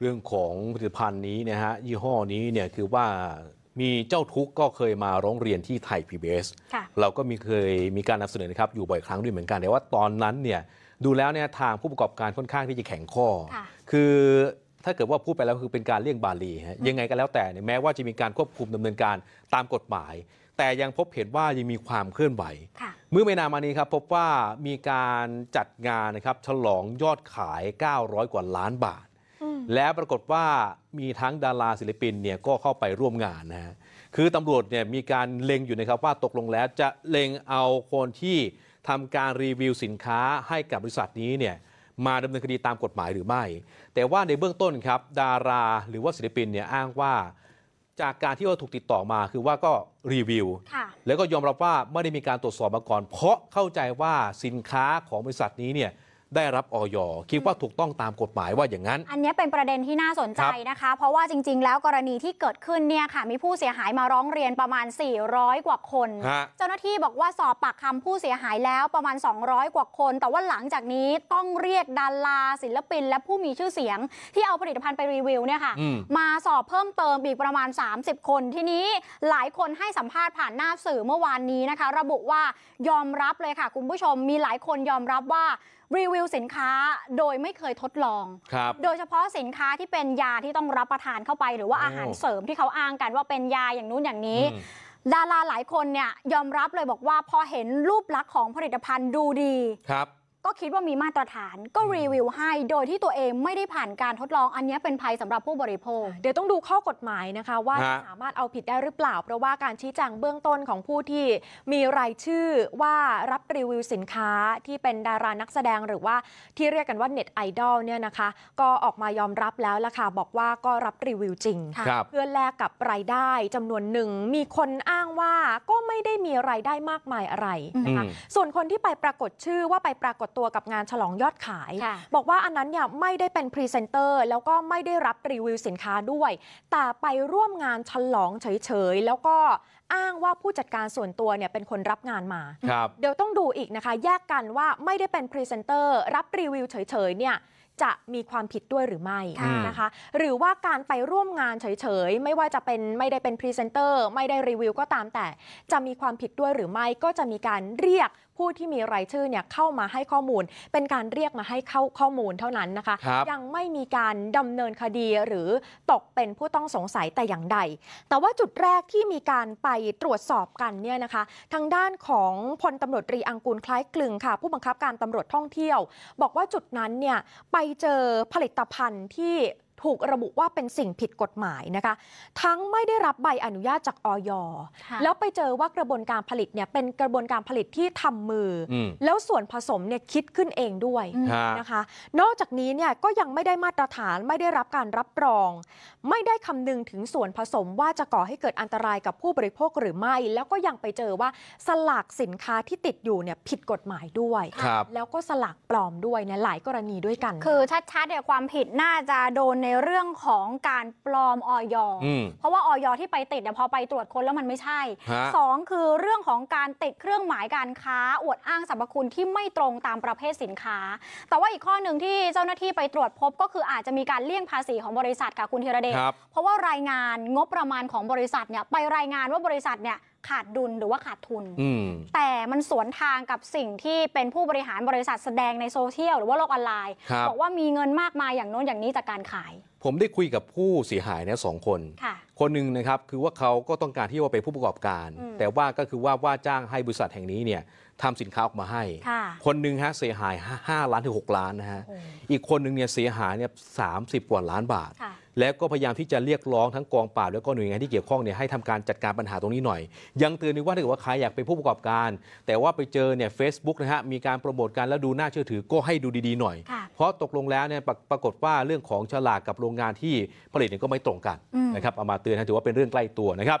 เรื่องของผลิตภัณฑ์นี้นะฮะยี่ห้อนี้เนี่ยคือว่ามีเจ้าทุกก็เคยมาร้องเรียนที่ไทย p บ s เราก็มีเคยมีการนำเสนอนะครับอยู่บ่อยครั้งด้วยเหมือนกันแต่ว่าตอนนั้นเนี่ยดูแล้วเนี่ยทางผู้ประกอบการค่อนข้างที่จะแข็งข้อ คือถ้าเกิดว่าพูดไปแล้ว คือเป็นการเลี่ยงบาลีฮะยังไงก็แล้วแต่แม้ว่าจะมีการควบคุมดำเนินการตามกฎหมาย แต่ยังพบเห็นว่ายังมีความเคลื่อนไหวเมื่อไม่นานมานี้ครับพบว่ามีการจัดงานนะครับฉลองยอดขาย900กว่าล้านบาทแล้วปรากฏว่ามีทั้งดาราศิลปินเนี่ยก็เข้าไปร่วมงานนะฮะ คือตำรวจเนี่ยมีการเล็งอยู่นะครับว่าตกลงแล้วจะเล็งเอาคนที่ทำการรีวิวสินค้าให้กับบริษัทนี้เนี่ยมาดำเนินคดีตามกฎหมายหรือไม่ แต่ว่าในเบื้องต้นครับดาราหรือว่าศิลปินเนี่ยอ้างว่า จากการที่ว่าถูกติดต่อมาคือว่าก็รีวิวแล้วก็ยอมรับว่าไม่ได้มีการตรวจสอบมาก่อน เพราะเข้าใจว่าสินค้าของบริษัทนี้เนี่ยได้รับออยคิดว่าถูกต้องตามกฎหมายว่าอย่างนั้น อันนี้เป็นประเด็นที่น่าสนใจนะคะ เพราะว่าจริงๆแล้วกรณีที่เกิดขึ้นเนี่ยค่ะมีผู้เสียหายมาร้องเรียนประมาณ 400 กว่าคน เจ้าหน้าที่บอกว่าสอบปากคำผู้เสียหายแล้วประมาณ 200 กว่าคน แต่ว่าหลังจากนี้ต้องเรียกดาราศิลปิน และผู้มีชื่อเสียงที่เอาผลิตภัณฑ์ไปรีวิวเนี่ยค่ะมาสอบเพิ่มเติมอีกประมาณ 30 คน ทีนี้หลายคนให้สัมภาษณ์ผ่านหน้าสื่อเมื่อวานนี้นะคะ ระบุว่ายอมรับเลยค่ะ คุณผู้ชมมีหลายคนยอมรับว่ารีวิวสินค้าโดยไม่เคยทดลอง โดยเฉพาะสินค้าที่เป็นยาที่ต้องรับประทานเข้าไป หรือว่าอาหารเสริมที่เขาอ้างกันว่าเป็นยาอย่างนู้น อย่างนี้ ดาราหลายคนเนี่ยยอมรับเลยบอกว่า พอเห็นรูปลักษณ์ของผลิตภัณฑ์ดูดีครับก็คิดว่ามีมาตรฐานก็รีวิวให้โดยที่ตัวเองไม่ได้ผ่านการทดลองอันนี้เป็นภัยสำหรับผู้บริโภค เดี๋ยวต้องดูข้อกฎหมายนะคะว่าจะสามารถเอาผิดได้หรือเปล่า เพราะว่าการชี้แจงเบื้องต้นของผู้ที่มีรายชื่อว่ารับรีวิวสินค้าที่เป็นดารานักแสดงหรือว่าที่เรียกกันว่าเน็ตไอดอลเนี่ยนะคะ ก็ออกมายอมรับแล้วล่ะค่ะบอกว่าก็รับรีวิวจริงเพื่อแลกกับรายได้จำนวนหนึ่งมีคนอ้างว่าก็ไม่ได้มีรายได้มากมายอะไรนะคะ ส่วนคนที่ไปปรากฏชื่อว่าไปปรากฏตัวกับงานฉลองยอดขาย บอกว่าอันนั้นเนี่ย ไม่ได้เป็นพรีเซนเตอร์แล้วก็ไม่ได้รับรีวิวสินค้าด้วย แต่ไปร่วมงานฉลองเฉย ๆ แล้วก็อ้างว่าผู้จัดการส่วนตัวเนี่ย เป็นคนรับงานมา เดี๋ยวต้องดูอีกนะคะ แยกกันว่าไม่ได้เป็นพรีเซนเตอร์รับรีวิวเฉยๆเนี่ยจะมีความผิดด้วยหรือไม่นะคะหรือว่าการไปร่วมงานเฉยๆ ไม่ว่าจะเป็นไม่ได้เป็นพรีเซนเตอร์ ไม่ได้รีวิวก็ตามแต่ จะมีความผิดด้วยหรือไม่ก็จะมีการเรียกผู้ที่มีรายชื่อเนี่ยเข้ามาให้ข้อมูล เป็นการเรียกมาให้เข้าข้อมูลเท่านั้นนะคะ ยังไม่มีการดำเนินคดีหรือตกเป็นผู้ต้องสงสัยแต่อย่างใด แต่ว่าจุดแรกที่มีการไปตรวจสอบกันเนี่ยนะคะ ทางด้านของพลตำรวจตรีอังกูลคล้ายกลึงค่ะ ผู้บังคับการตำรวจท่องเที่ยว บอกว่าจุดนั้นเนี่ยไปเจอผลิตภัณฑ์ที่ถูกระบุว่าเป็นสิ่งผิดกฎหมายนะคะทั้งไม่ได้รับใบอนุญาตจากออยแล้วไปเจอว่ากระบวนการผลิตเนี่ยเป็นกระบวนการผลิตที่ทำมืออแล้วส่วนผสมเนี่ยคิดขึ้นเองด้วยนะคะ นอกจากนี้เนี่ยก็ยังไม่ได้มาตรฐานไม่ได้รับการรับรอง ไม่ได้คำนึงถึงส่วนผสมว่าจะก่อให้เกิดอันตรายกับผู้บริโภคหรือไม่ แล้วก็ยังไปเจอว่าสลากสินค้าที่ติดอยู่เนี่ยผิดกฎหมายด้วย แล้วก็สลากปลอมด้วยเนี่ยหลายกรณีด้วยกันคือชัดๆเนี่ยความผิดน่าจะโดนในเรื่องของการปลอมออยเพราะว่าออยที่ไปติดเนี่ยพอไปตรวจค้นแล้วมันไม่ใช่สองคือเรื่องของการติดเครื่องหมายการค้าอวดอ้างสรรพคุณที่ไม่ตรงตามประเภทสินค้า แต่ว่าอีกข้อหนึ่งที่เจ้าหน้าที่ไปตรวจพบ ก็คืออาจจะมีการเลี่ยงภาษีของบริษัทค่ะคุณเทระเดช เพราะว่ารายงานงบประมาณของบริษัทเนี่ยไปรายงานว่าบริษัทเนี่ยขาดดุลหรือว่าขาดทุนแต่มันสวนทางกับสิ่งที่เป็นผู้บริหารบริษัทแสดงในโซเชียลหรือว่าโลกออนไลน์บอกว่ามีเงินมากมายอย่างโน้นอย่างนี้จากการขาย ผมได้คุยกับผู้เสียหายเนี่ยสองคนคคนหนึ่งนะครับคือว่าเขาก็ต้องการที่ว่าเป็นผู้ประกอบการ แต่ว่าก็คือว่าว่าจ้างให้บริษัทแห่งนี้เนี่ยทำสินค้าออกมาให้ คนหนึ่งฮะเสียหาย5ล้านถึง6ล้านนะฮะอีกคนหนึ่งเนี่ยเสียหายเนี่ยสากว่าล้านบาทแล้วก็พยายามที่จะเรียกร้องทั้งกองปราบแล้วก็หน่วยงานที่เกี่ยวข้องเนี่ยให้ทำการจัดการปัญหาตรงนี้หน่อย ยังเตือนว่าถ้าเกิดว่าใครอยากเป็นผู้ประกอบการ แต่ว่าไปเจอเนี่ยเฟซบุ๊กนะฮะมีการโปรโมทการแล้วดูน่าเชื่อถือก็ให้ดูดี ๆ หน่อย เพราะตกลงแล้วเนี่ยปรากฏว่าเรื่องของฉลากกับโรงงานที่ผลิตเนี่ยก็ไม่ตรงกันนะครับเอามาเตือนนะถือว่าเป็นเรื่องใกล้ตัวนะครับ